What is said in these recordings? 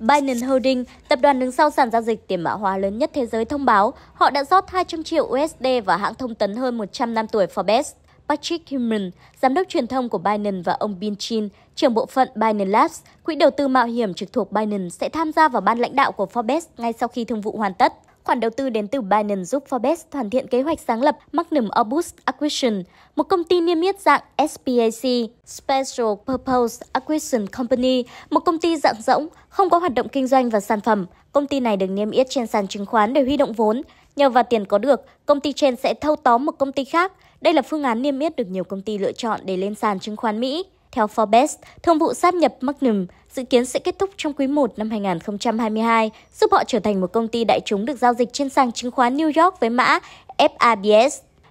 Binance Holding, tập đoàn đứng sau sàn giao dịch tiền mã hóa lớn nhất thế giới thông báo họ đã rót 200 triệu USD vào hãng thông tấn hơn 100 năm tuổi Forbes. Patrick Human, giám đốc truyền thông của Binance và ông Bin Chin, trưởng bộ phận Binance Labs, quỹ đầu tư mạo hiểm trực thuộc Binance sẽ tham gia vào ban lãnh đạo của Forbes ngay sau khi thương vụ hoàn tất. Khoản đầu tư đến từ Binance giúp Forbes hoàn thiện kế hoạch sáng lập Magnum Opus Acquisition, một công ty niêm yết dạng SPAC, Special Purpose Acquisition Company, một công ty dạng rỗng, không có hoạt động kinh doanh và sản phẩm. Công ty này được niêm yết trên sàn chứng khoán để huy động vốn. Nhờ vào tiền có được, công ty trên sẽ thâu tóm một công ty khác. Đây là phương án niêm yết được nhiều công ty lựa chọn để lên sàn chứng khoán Mỹ. Theo Forbes, thương vụ sáp nhập Magnum dự kiến sẽ kết thúc trong quý 1 năm 2022, giúp họ trở thành một công ty đại chúng được giao dịch trên sàn chứng khoán New York với mã FABS.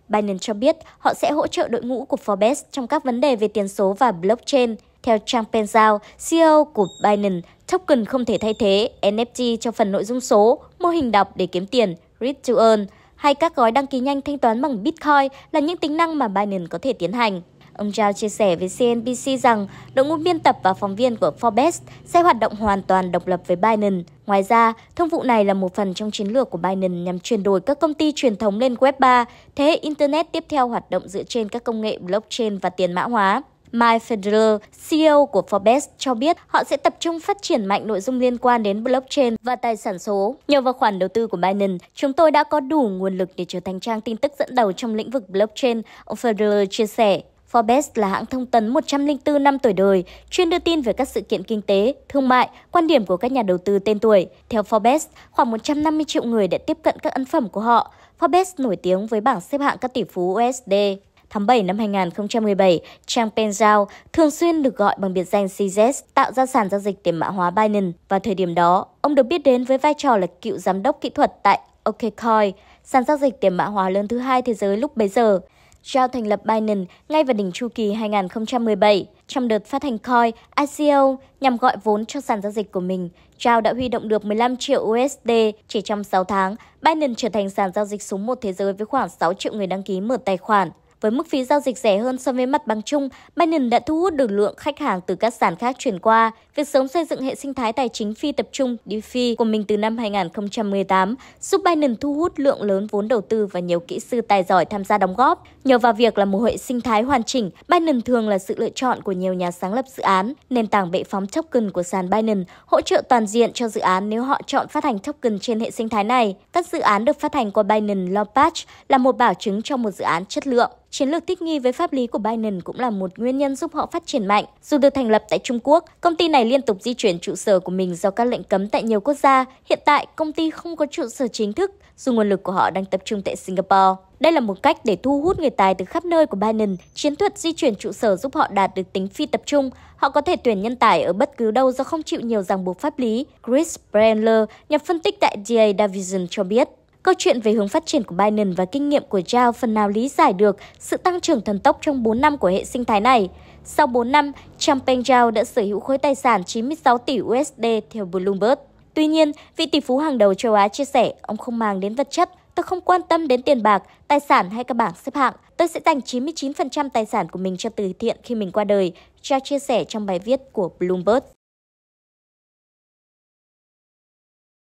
Biden cho biết họ sẽ hỗ trợ đội ngũ của Forbes trong các vấn đề về tiền số và blockchain. Theo Trang Penzao, CEO của Binance, token không thể thay thế NFT cho phần nội dung số, mô hình đọc để kiếm tiền, read to earn, hay các gói đăng ký nhanh thanh toán bằng Bitcoin là những tính năng mà Biden có thể tiến hành. Ông Zhao chia sẻ với CNBC rằng đội ngũ biên tập và phóng viên của Forbes sẽ hoạt động hoàn toàn độc lập với Biden. Ngoài ra, thương vụ này là một phần trong chiến lược của Biden nhằm chuyển đổi các công ty truyền thống lên Web 3, thế hệ Internet tiếp theo hoạt động dựa trên các công nghệ blockchain và tiền mã hóa. Mike Federer, CEO của Forbes, cho biết họ sẽ tập trung phát triển mạnh nội dung liên quan đến blockchain và tài sản số. Nhờ vào khoản đầu tư của Binance, chúng tôi đã có đủ nguồn lực để trở thành trang tin tức dẫn đầu trong lĩnh vực blockchain, ông Federer chia sẻ. Forbes là hãng thông tấn 104 năm tuổi đời, chuyên đưa tin về các sự kiện kinh tế, thương mại, quan điểm của các nhà đầu tư tên tuổi. Theo Forbes, khoảng 150 triệu người đã tiếp cận các ấn phẩm của họ. Forbes nổi tiếng với bảng xếp hạng các tỷ phú USD. Tháng 7 năm 2017, Trang Penzao, thường xuyên được gọi bằng biệt danh CZ, tạo ra sàn giao dịch tiền mã hóa Binance. Và thời điểm đó, ông được biết đến với vai trò là cựu giám đốc kỹ thuật tại OKCoin, sàn giao dịch tiền mã hóa lớn thứ hai thế giới lúc bấy giờ. Jao thành lập Binance ngay vào đỉnh chu kỳ 2017. Trong đợt phát hành coin ICO nhằm gọi vốn cho sàn giao dịch của mình, Jao đã huy động được 15 triệu USD chỉ trong 6 tháng. Binance trở thành sàn giao dịch số 1 thế giới với khoảng 6 triệu người đăng ký mở tài khoản. Với mức phí giao dịch rẻ hơn so với mặt bằng chung, Binance đã thu hút được lượng khách hàng từ các sàn khác chuyển qua. Việc sớm xây dựng hệ sinh thái tài chính phi tập trung DeFi của mình từ năm 2018 giúp Binance thu hút lượng lớn vốn đầu tư và nhiều kỹ sư tài giỏi tham gia đóng góp. Nhờ vào việc là một hệ sinh thái hoàn chỉnh, Binance thường là sự lựa chọn của nhiều nhà sáng lập dự án. Nền tảng bệ phóng token của sàn Binance hỗ trợ toàn diện cho dự án nếu họ chọn phát hành token trên hệ sinh thái này. Các dự án được phát hành qua Binance Launchpad là một bảo chứng cho một dự án chất lượng. Chiến lược thích nghi với pháp lý của Biden cũng là một nguyên nhân giúp họ phát triển mạnh. Dù được thành lập tại Trung Quốc, công ty này liên tục di chuyển trụ sở của mình do các lệnh cấm tại nhiều quốc gia. Hiện tại, công ty không có trụ sở chính thức, dù nguồn lực của họ đang tập trung tại Singapore. Đây là một cách để thu hút người tài từ khắp nơi của Biden. Chiến thuật di chuyển trụ sở giúp họ đạt được tính phi tập trung. Họ có thể tuyển nhân tài ở bất cứ đâu do không chịu nhiều ràng buộc pháp lý. Chris Brandler, nhà phân tích tại DA Davidson cho biết. Câu chuyện về hướng phát triển của Biden và kinh nghiệm của Zhao phần nào lý giải được sự tăng trưởng thần tốc trong 4 năm của hệ sinh thái này. Sau 4 năm, Trump Peng Zhao đã sở hữu khối tài sản 96 tỷ USD theo Bloomberg. Tuy nhiên, vị tỷ phú hàng đầu châu Á chia sẻ ông không mang đến vật chất. Tôi không quan tâm đến tiền bạc, tài sản hay các bảng xếp hạng. Tôi sẽ dành 99% tài sản của mình cho từ thiện khi mình qua đời, Zhao chia sẻ trong bài viết của Bloomberg.